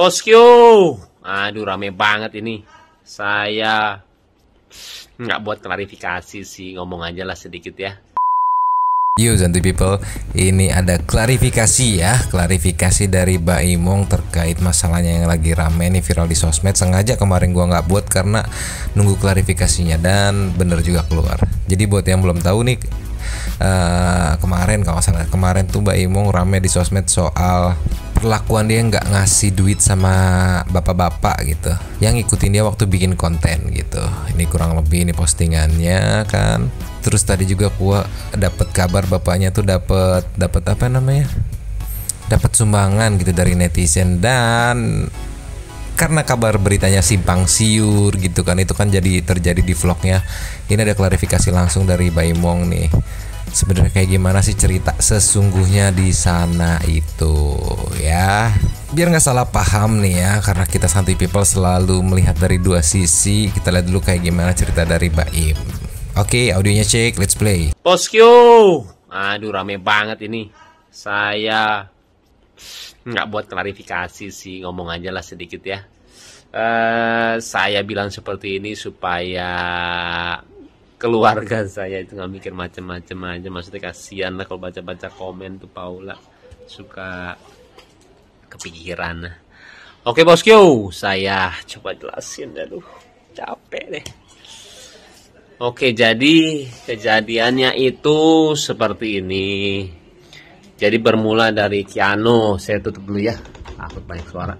Oskyo. Aduh rame banget ini. Saya nggak buat klarifikasi sih, ngomong aja lah sedikit ya. Yo Zanti People, ini ada klarifikasi ya Klarifikasi dari Mbak Imong terkait masalahnya yang lagi rame nih viral di sosmed Sengaja kemarin gua nggak buat karena nunggu klarifikasinya dan bener juga keluar Jadi buat yang belum tahu nih uh, kemarin kalau salah kemarin tuh Mbak Imong rame di sosmed soal perlakuan dia nggak ngasih duit sama bapak-bapak gitu yang ngikutin dia waktu bikin konten gitu ini kurang lebih ini postingannya kan terus tadi juga gua dapat kabar bapaknya tuh dapat dapat apa namanya dapat sumbangan gitu dari netizen dan karena kabar beritanya simpang siur gitu kan itu kan jadi terjadi di vlognya ini ada klarifikasi langsung dari Baimong nih sebenarnya kayak gimana sih cerita sesungguhnya di sana itu ya biar nggak salah paham nih ya karena kita santi people selalu melihat dari dua sisi kita lihat dulu kayak gimana cerita dari Baim oke audionya cek let's play poskyo aduh rame banget ini saya nggak buat klarifikasi sih ngomong aja lah sedikit ya Uh, saya bilang seperti ini supaya keluarga saya itu nggak mikir macam-macam aja maksudnya kasihan lah kalau baca-baca komen tuh Paula suka kepikiran oke bosku saya coba jelasin dulu, capek deh Oke, jadi kejadiannya itu seperti ini. Jadi bermula dari Kiano. Saya tutup dulu ya. aku banyak suara.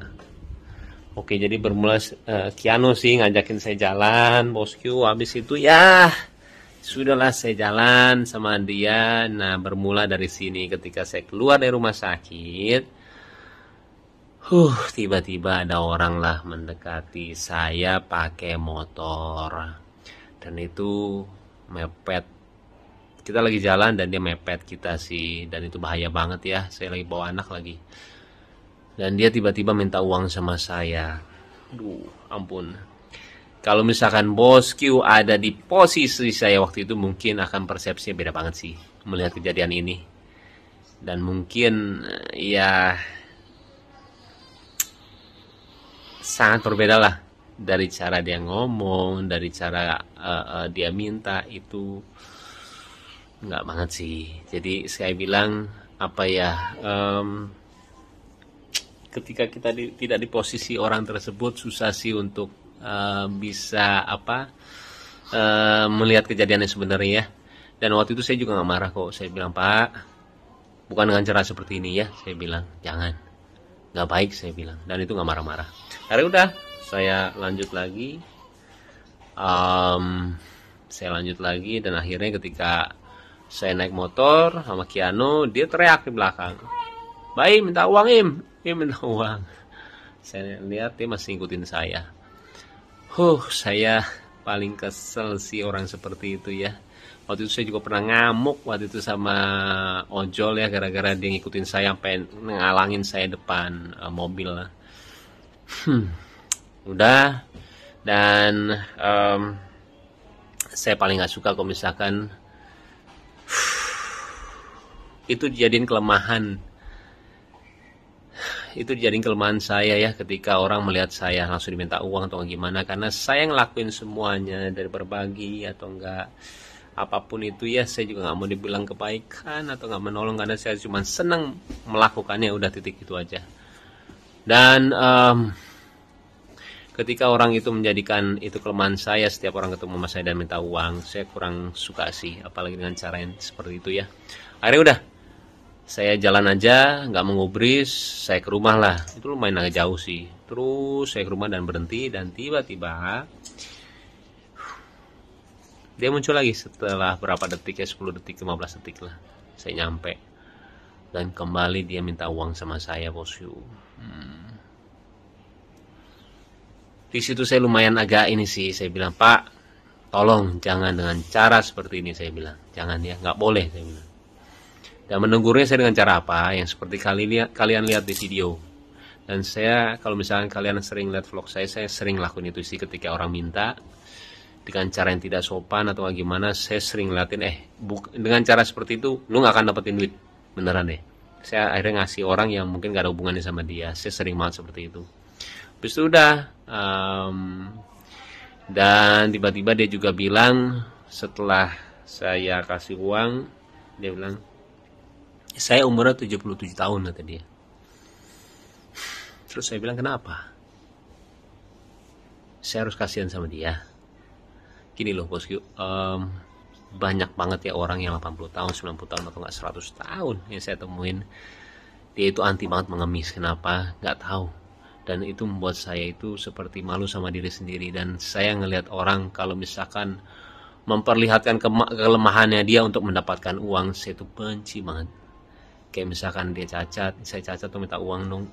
Oke, jadi bermula uh, eh, Kiano sih ngajakin saya jalan, bosku. Habis itu ya sudahlah saya jalan sama dia. Nah, bermula dari sini ketika saya keluar dari rumah sakit. Huh, tiba-tiba ada orang lah mendekati saya pakai motor. Dan itu mepet. Kita lagi jalan dan dia mepet kita sih. Dan itu bahaya banget ya. Saya lagi bawa anak lagi dan dia tiba-tiba minta uang sama saya. duh ampun. Kalau misalkan bos Q ada di posisi saya waktu itu mungkin akan persepsinya beda banget sih melihat kejadian ini. Dan mungkin eh, ya sangat berbeda lah dari cara dia ngomong, dari cara uh, uh, dia minta itu nggak banget sih. Jadi saya bilang apa ya um, ketika kita di, tidak di posisi orang tersebut susah sih untuk uh, bisa apa uh, melihat yang sebenarnya ya dan waktu itu saya juga nggak marah kok saya bilang pak bukan dengan cara seperti ini ya saya bilang jangan nggak baik saya bilang dan itu nggak marah-marah hari udah saya lanjut lagi um, saya lanjut lagi dan akhirnya ketika saya naik motor sama Kiano dia teriak di belakang Baik, minta uang Im. Im minta uang. Saya lihat dia masih ngikutin saya. Huh, saya paling kesel sih orang seperti itu ya. Waktu itu saya juga pernah ngamuk waktu itu sama ojol ya gara-gara dia ngikutin saya sampai ngalangin saya depan eh, mobil lah. Hmm, udah dan um, saya paling nggak suka kalau misalkan itu jadiin kelemahan itu jadi kelemahan saya ya ketika orang melihat saya langsung diminta uang atau gimana karena saya ngelakuin semuanya dari berbagi atau enggak apapun itu ya saya juga nggak mau dibilang kebaikan atau nggak menolong karena saya cuma senang melakukannya udah titik itu aja dan um, ketika orang itu menjadikan itu kelemahan saya setiap orang ketemu sama saya dan minta uang saya kurang suka sih apalagi dengan cara yang seperti itu ya akhirnya udah saya jalan aja nggak mengubris saya ke rumah lah itu lumayan agak jauh sih terus saya ke rumah dan berhenti dan tiba-tiba dia muncul lagi setelah berapa detik ya 10 detik 15 detik lah saya nyampe dan kembali dia minta uang sama saya bosku hmm. di situ saya lumayan agak ini sih saya bilang pak tolong jangan dengan cara seperti ini saya bilang jangan ya nggak boleh saya bilang dan menegurnya saya dengan cara apa? Yang seperti kali lihat, kalian lihat di video. Dan saya, kalau misalkan kalian sering lihat vlog saya, saya sering lakuin itu sih ketika orang minta dengan cara yang tidak sopan atau gimana, saya sering liatin eh, buk, dengan cara seperti itu, lu nggak akan dapetin duit, beneran deh. Saya akhirnya ngasih orang yang mungkin gak ada hubungannya sama dia, saya sering banget seperti itu. Habis itu udah, um, dan tiba-tiba dia juga bilang setelah saya kasih uang dia bilang saya umurnya 77 tahun kata dia terus saya bilang kenapa saya harus kasihan sama dia gini loh bosku um, banyak banget ya orang yang 80 tahun 90 tahun atau nggak 100 tahun yang saya temuin dia itu anti banget mengemis kenapa nggak tahu dan itu membuat saya itu seperti malu sama diri sendiri dan saya ngelihat orang kalau misalkan memperlihatkan kelemahannya dia untuk mendapatkan uang saya itu benci banget kayak misalkan dia cacat saya cacat tuh minta uang dong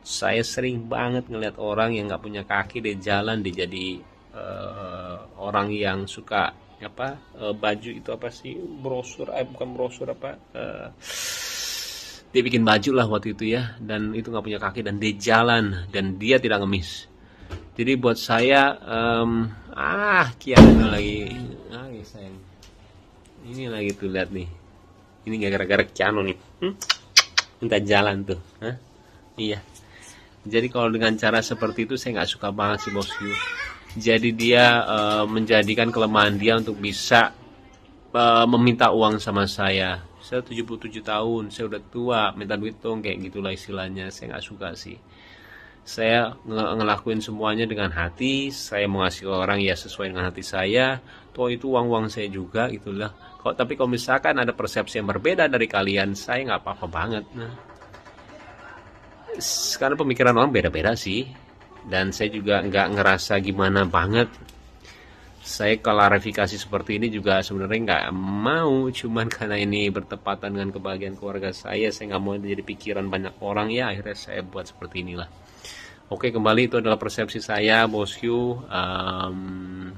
saya sering banget ngelihat orang yang nggak punya kaki dia jalan dia jadi uh, orang yang suka apa uh, baju itu apa sih brosur eh, bukan brosur apa uh, dia bikin baju lah waktu itu ya dan itu nggak punya kaki dan dia jalan dan dia tidak ngemis jadi buat saya um, ah kian lagi ah sayang ini lagi tuh lihat nih ini gak gara-gara Keanu nih hmm? minta jalan tuh Hah? iya jadi kalau dengan cara seperti itu saya nggak suka banget sih bosku jadi dia uh, menjadikan kelemahan dia untuk bisa uh, meminta uang sama saya saya 77 tahun saya udah tua minta duit dong kayak gitulah istilahnya saya nggak suka sih saya ngelakuin semuanya dengan hati saya mau ngasih orang ya sesuai dengan hati saya toh itu uang uang saya juga gitulah Kok tapi kalau misalkan ada persepsi yang berbeda dari kalian, saya nggak apa-apa banget. Nah, karena pemikiran orang beda-beda sih, dan saya juga nggak ngerasa gimana banget. Saya klarifikasi seperti ini juga sebenarnya nggak mau, cuman karena ini bertepatan dengan kebahagiaan keluarga saya, saya nggak mau jadi pikiran banyak orang ya. Akhirnya saya buat seperti inilah. Oke, kembali itu adalah persepsi saya, Bosku. Um,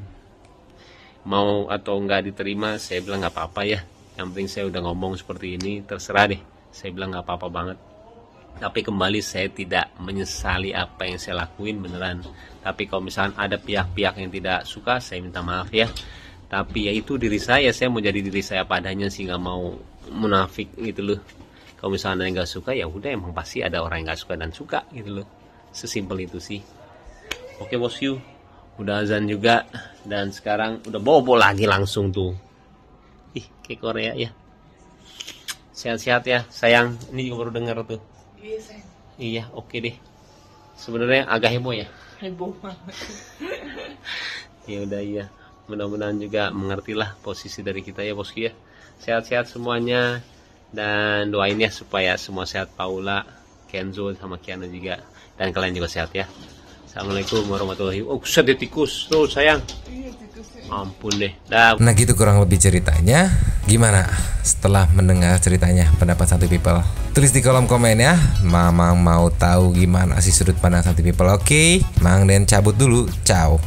mau atau nggak diterima saya bilang nggak apa-apa ya yang penting saya udah ngomong seperti ini terserah deh saya bilang nggak apa-apa banget tapi kembali saya tidak menyesali apa yang saya lakuin beneran tapi kalau misalkan ada pihak-pihak yang tidak suka saya minta maaf ya tapi ya itu diri saya saya mau jadi diri saya padanya sih nggak mau munafik gitu loh kalau misalnya yang nggak suka ya udah emang pasti ada orang yang nggak suka dan suka gitu loh sesimpel itu sih oke bos you udah azan juga dan sekarang udah bobo lagi langsung tuh ih ke Korea ya sehat-sehat ya sayang ini juga baru dengar tuh iya sayang iya oke okay deh sebenarnya agak heboh ya heboh ya udah iya mudah-mudahan juga mengertilah posisi dari kita ya bosku ya sehat-sehat semuanya dan doain ya supaya semua sehat Paula Kenzo sama Kiana juga dan kalian juga sehat ya Assalamualaikum warahmatullahi wabarakatuh oh, tikus tuh sayang ampun deh. Nah. gitu kurang lebih ceritanya. Gimana setelah mendengar ceritanya pendapat satu people? Tulis di kolom komen ya. Mamang mau tahu gimana sih sudut pandang satu people. Oke, Mang Den cabut dulu. Ciao.